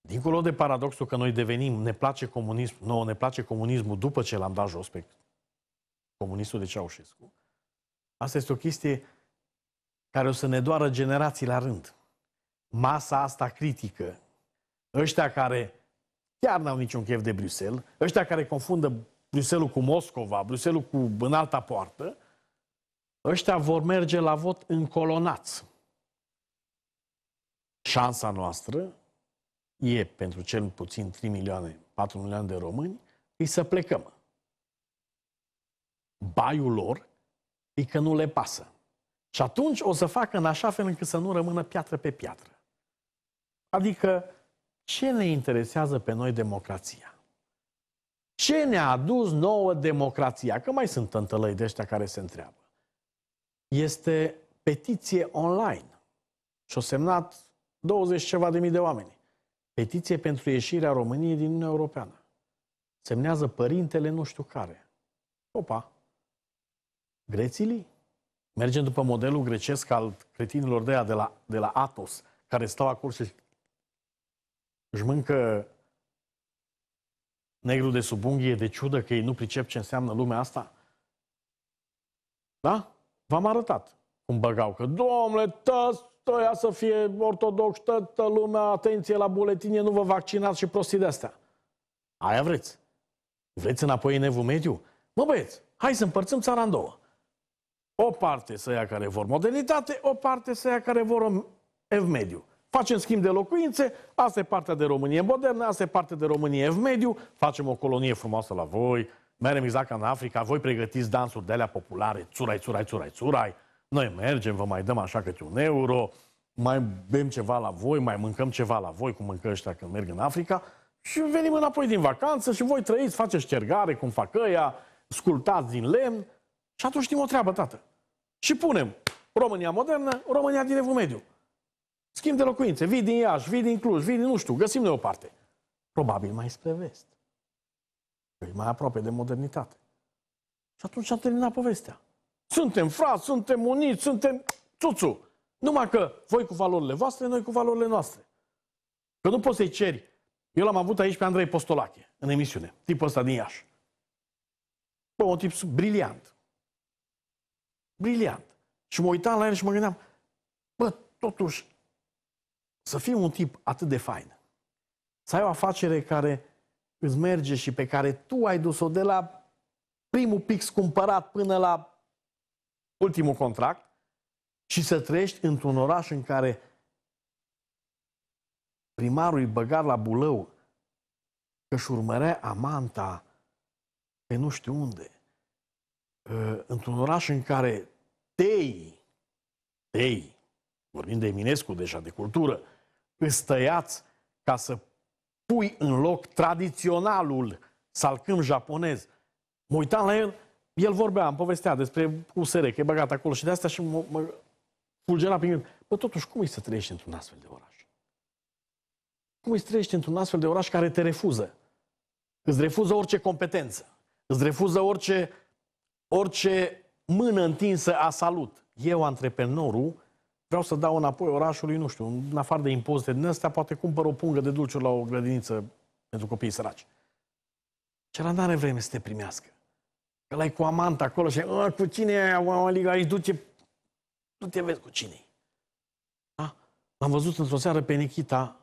Speaker 1: Dincolo de paradoxul că noi devenim, ne place comunism, nouă ne place comunismul după ce l-am dat jos pe comunistul de Ceaușescu, asta este o chestie care o să ne doară generații la rând. Masa asta critică, ăștia care chiar n-au niciun chef de Bruxelles, ăștia care confundă Bruxelles cu Moscova, Bruxelles cu în alta poartă, ăștia vor merge la vot încolonați. Șansa noastră e pentru cel puțin 3 milioane, 4 milioane de români, e să plecăm. Baiul lor e că nu le pasă. Și atunci o să facă în așa fel încât să nu rămână piatră pe piatră. Adică, ce ne interesează pe noi democrația? Ce ne-a adus nouă democrația? Că mai sunt tântălăi de ăștia care se întreabă. Este petiție online. Și-o semnat 20 ceva de mii de oameni. Petiție pentru ieșirea României din Uniunea Europeană. Semnează părintele nu știu care. Opa! Grețilii? Mergem după modelul grecesc al cretinilor de, de la, de la Atos, care stau acolo și își mâncă negru de sub unghie de ciudă că ei nu pricep ce înseamnă lumea asta? Da? V-am arătat cum băgau că, domnule, tăți ăia să fie ortodox, toată lumea, atenție la buletine, nu vă vaccinați și prostii de-astea. Aia vreți. Vreți înapoi în evul mediu? Mă băieți, hai să împărțim țara în două. O parte să ia care vor modernitate, o parte să ia care vor ev mediu. Facem schimb de locuințe, asta e partea de Românie modernă, asta e partea de Românie ev mediu, facem o colonie frumoasă la voi, merem exact ca în Africa, voi pregătiți dansuri de alea populare, țurai, țurai, țurai, țurai, noi mergem, vă mai dăm așa câte un euro, mai bem ceva la voi, mai mâncăm ceva la voi, cum mâncă ăștia când merg în Africa, și venim înapoi din vacanță și voi trăiți, faceți cergare, cum fac ăia, sculptați din lemn. Și atunci știm o treabă, tată. Și punem România modernă, România din Evul Mediu. Schimb de locuințe. Vii din Iași, vii din Cluj, vii din nu știu, găsim noi o parte. Probabil mai spre vest. E păi mai aproape de modernitate. Și atunci a terminat povestea. Suntem frați, suntem uniți, suntem tuțu. Numai că voi cu valorile voastre, noi cu valorile noastre. Că nu poți să-i ceri. Eu l-am avut aici pe Andrei Postolache, în emisiune, tipul ăsta din Iași. Bă, un tip briliant. Briliant. Și mă uitam la el și mă gândeam, bă, totuși, să fii un tip atât de fain, să ai o afacere care îți merge și pe care tu ai dus-o de la primul pix cumpărat până la ultimul contract și să trăiești într-un oraș în care primarul îi băga la bulău că își urmărea amanta pe nu știu unde, ă, într-un oraș în care tei, tei, vorbim de Eminescu deja, de cultură, îți tăiați ca să pui în loc tradiționalul salcâm japonez. Mă uitam la el, el vorbea, îmi povestea despre USR, că e băgat acolo și de asta și mă, mă fulgera prin gând. Bă, totuși, cum e să trăiești într-un astfel de oraș? Cum e să trăiești într-un astfel de oraș care te refuză? Îți refuză orice competență. Îți refuză orice, orice mână întinsă a salut. Eu, antreprenorul, vreau să dau înapoi orașului, nu știu, în afară de impozite din astea, poate cumpăr o pungă de dulciuri la o grădiniță pentru copiii săraci. Ce nu are vreme să te primească ăla cu amanta acolo și ă, cu cine e aia, Oliga, adică aici duce, nu te vezi cu cine da? L-am văzut într-o seară pe Nikita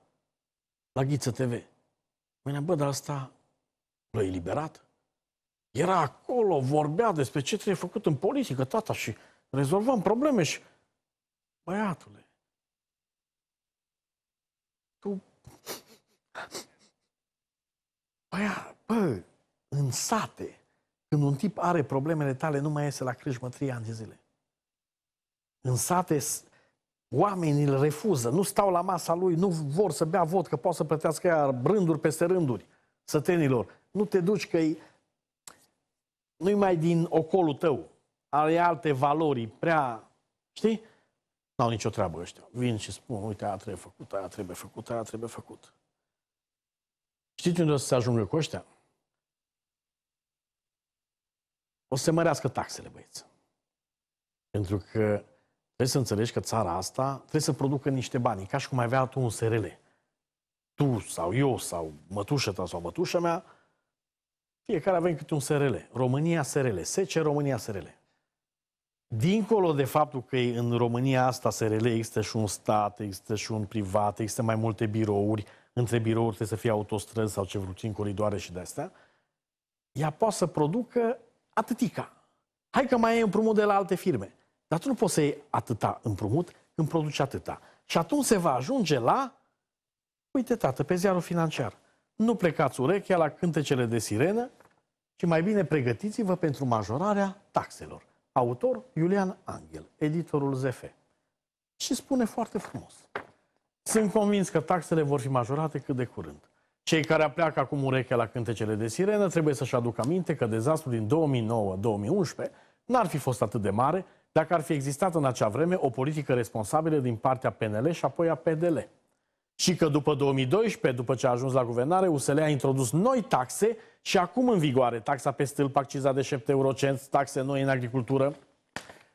Speaker 1: la Ghiță TV. Mâine, bă, dar asta l-a eliberat. Era acolo, vorbea despre ce trebuie făcut în politică, tata, și rezolvam probleme și... Băiatule, tu... Băia, bă, în sate, când un tip are problemele tale, nu mai iese la crâșmă trei ani de zile. În sate oamenii îl refuză, nu stau la masa lui, nu vor să bea vot, că poate să plătească ea rânduri peste rânduri sătenilor. Nu te duci că nu-i mai din ocolul tău, are alte valori, prea, știi? N-au nicio treabă ăștia. Vin și spun, uite, aia trebuie făcut, aia trebuie făcut, aia trebuie făcut. Știți unde o să se ajungă cu ăștia? o să se mărească taxele, băieți. Pentru că trebuie să înțelegi că țara asta trebuie să producă niște bani, ca și cum ai avea tu un SRL. Tu sau eu sau mătușa ta sau mătușa mea, fiecare avem câte un SRL. România SRL, SECE România SRL. Dincolo de faptul că în România asta SRL există și un stat, există și un privat, există mai multe birouri, între birouri trebuie să fie autostrăzi sau ce vrut în coridoare și de-astea, ea poate să producă atâtica. Hai că mai ai împrumut de la alte firme. Dar tu nu poți să iei atâta împrumut când produci atâta. Și atunci se va ajunge la... Uite, tată, pe ziarul financiar. Nu plecați urechea la cântecele de sirenă, ci mai bine pregătiți-vă pentru majorarea taxelor. Autor Iulian Angel, editorul ZF. Și spune foarte frumos. Sunt convins că taxele vor fi majorate cât de curând. Cei care pleacă acum urechea la cântecele de sirenă trebuie să-și aducă aminte că dezastrul din 2009-2011 n-ar fi fost atât de mare dacă ar fi existat în acea vreme o politică responsabilă din partea PNL și apoi a PDL. Și că după 2012, după ce a ajuns la guvernare, USL a introdus noi taxe și acum în vigoare taxa pe stâlp, acciza de 7 eurocenți, taxe noi în agricultură,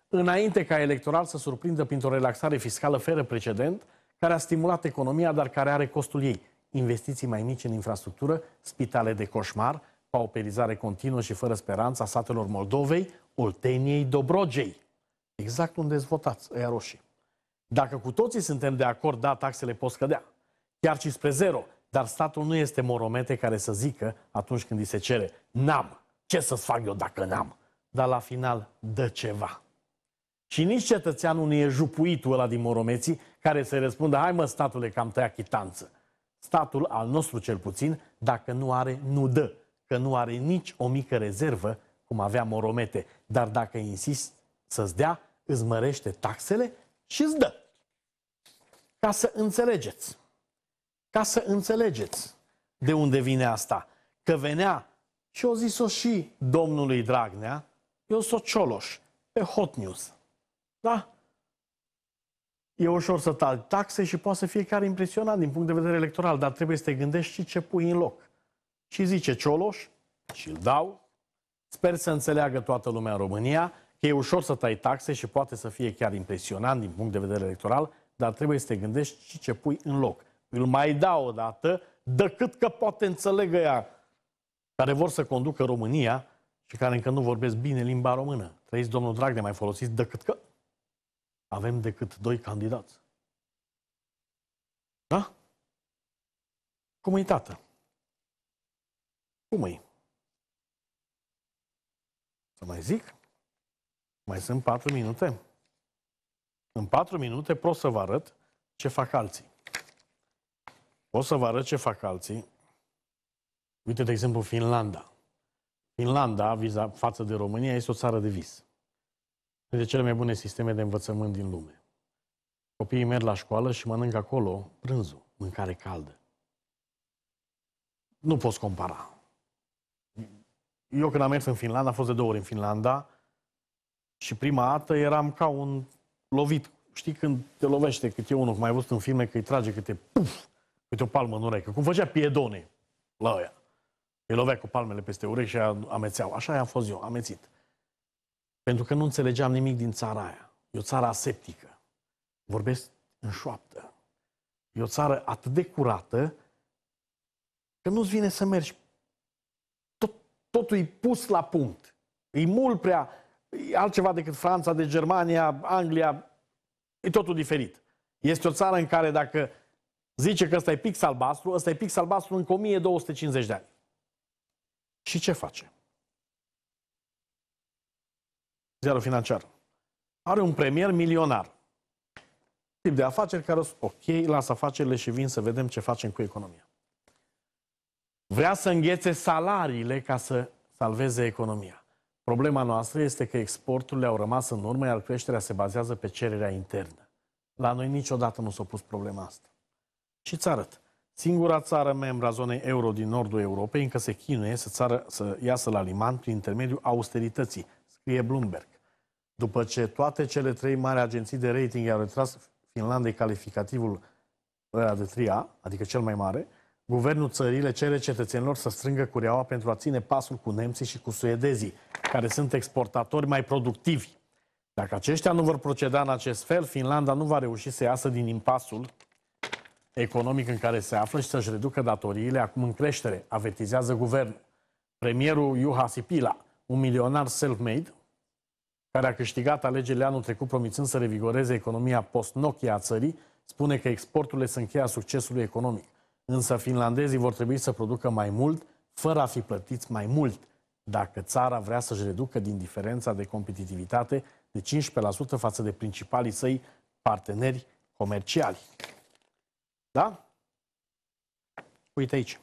Speaker 1: înainte ca electoral să surprindă printr-o relaxare fiscală fără precedent, care a stimulat economia, dar care are costul ei – investiții mai mici în infrastructură, spitale de coșmar, pauperizare continuă și fără a satelor Moldovei, Olteniei, Dobrogei. Exact unde îți votați, ăia roșii. Dacă cu toții suntem de acord, da, taxele pot scădea. Chiar și spre zero. Dar statul nu este moromete care să zică atunci când îi se cere N-am, ce să-ți fac eu dacă n-am? Dar la final dă ceva. Și nici cetățeanul nu e jupuitul ăla din moromeții care să răspundă Hai mă statule că am tăiat chitanță. Statul al nostru cel puțin, dacă nu are, nu dă, că nu are nici o mică rezervă, cum avea Moromete. Dar dacă insist să-ți dea, îți mărește taxele și îți dă. Ca să înțelegeți, ca să înțelegeți de unde vine asta, că venea și o zis-o și domnului Dragnea, eu sunt Cioloș, pe Hot News. Da? E ușor să tali taxe și poate să fie chiar impresionant din punct de vedere electoral, dar trebuie să te gândești și ce pui în loc. Și zice Cioloș, și îl dau, sper să înțeleagă toată lumea în România că e ușor să tai taxe și poate să fie chiar impresionant din punct de vedere electoral, dar trebuie să te gândești și ce pui în loc. Îl mai dau odată, decât că poate înțelegă ea care vor să conducă România și care încă nu vorbesc bine limba română. Trăiți, domnul Dragnea, mai folosiți decât că avem decât doi candidați. Da? Cum e tată? Cum e? Să mai zic? Mai sunt patru minute? În patru minute pot să vă arăt ce fac alții. Pot să vă arăt ce fac alții. Uite, de exemplu, Finlanda. Finlanda, față de România, este o țară de vis de cele mai bune sisteme de învățământ din lume. Copiii merg la școală și mănâncă acolo prânzul, mâncare caldă. Nu poți compara. Eu când am mers în Finlanda, am fost de două ori în Finlanda și prima dată eram ca un lovit. Știi când te lovește e unul, cum ai văzut în filme, că îi trage câte puf, câte o palmă în ureche, cum făcea piedone la ăia. Îi lovea cu palmele peste urechi și amețeau. Așa i-am fost eu, amețit. Pentru că nu înțelegeam nimic din țara aia. E o țară aseptică. Vorbesc în șoaptă. E o țară atât de curată că nu-ți vine să mergi. Tot, totul e pus la punct. E mult prea... E altceva decât Franța, de Germania, Anglia. E totul diferit. Este o țară în care dacă zice că ăsta e pix albastru, ăsta e pix albastru încă 1250 de ani. Și ce face? ziarul financiar. Are un premier milionar. Tip de afaceri care sunt ok, lasă afacerile și vin să vedem ce facem cu economia. Vrea să înghețe salariile ca să salveze economia. Problema noastră este că exporturile au rămas în urmă, iar creșterea se bazează pe cererea internă. La noi niciodată nu s-a pus problema asta. Și ți arăt. Singura țară membra zonei euro din nordul Europei încă se chinuie să, țară, să iasă la liman prin intermediul austerității, scrie Bloomberg. După ce toate cele trei mari agenții de rating au retras Finlandei calificativul ăla de 3A, adică cel mai mare, guvernul țării le cere cetățenilor să strângă cureaua pentru a ține pasul cu nemții și cu suedezii, care sunt exportatori mai productivi. Dacă aceștia nu vor proceda în acest fel, Finlanda nu va reuși să iasă din impasul economic în care se află și să-și reducă datoriile acum în creștere, avertizează guvernul. Premierul Juha Sipila, un milionar self-made, care a câștigat alegerile anul trecut promițând să revigoreze economia post-Nokia a țării, spune că exporturile sunt cheia succesului economic. Însă finlandezii vor trebui să producă mai mult, fără a fi plătiți mai mult, dacă țara vrea să-și reducă din diferența de competitivitate de 15% față de principalii săi parteneri comerciali. Da? Uite aici.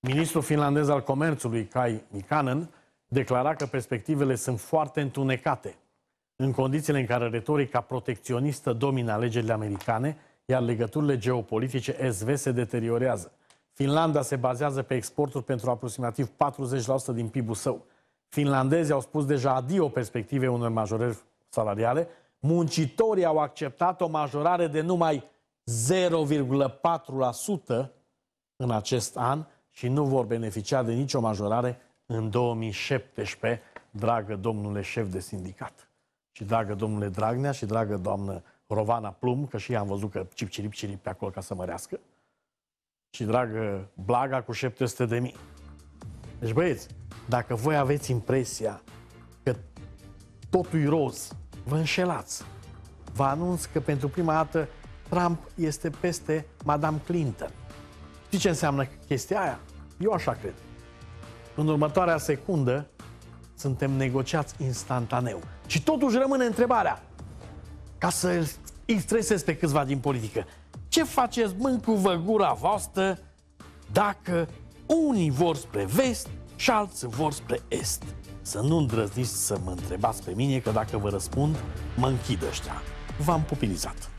Speaker 1: Ministrul finlandez al comerțului, Kai Mikanen, declara că perspectivele sunt foarte întunecate în condițiile în care retorica protecționistă domină alegerile americane, iar legăturile geopolitice SV se deteriorează. Finlanda se bazează pe exporturi pentru aproximativ 40% din PIB-ul său. Finlandezii au spus deja adio perspective unor majorări salariale. Muncitorii au acceptat o majorare de numai 0,4% în acest an și nu vor beneficia de nicio majorare în 2017, dragă domnule șef de sindicat. Și dragă domnule Dragnea și dragă doamnă Rovana Plum, că și ea am văzut că cip cirip cirip pe acolo ca să mărească. Și dragă Blaga cu 700 de mii. Deci băieți, dacă voi aveți impresia că totul e roz, vă înșelați. Vă anunț că pentru prima dată Trump este peste Madame Clinton. Știți ce înseamnă chestia aia? Eu așa cred. În următoarea secundă suntem negociați instantaneu. Și totuși rămâne întrebarea, ca să îi stresez pe câțiva din politică, ce faceți cu văgura voastră dacă unii vor spre vest și alții vor spre est? Să nu îndrăzniți să mă întrebați pe mine, că dacă vă răspund, mă închid ăștia. V-am pupilizat.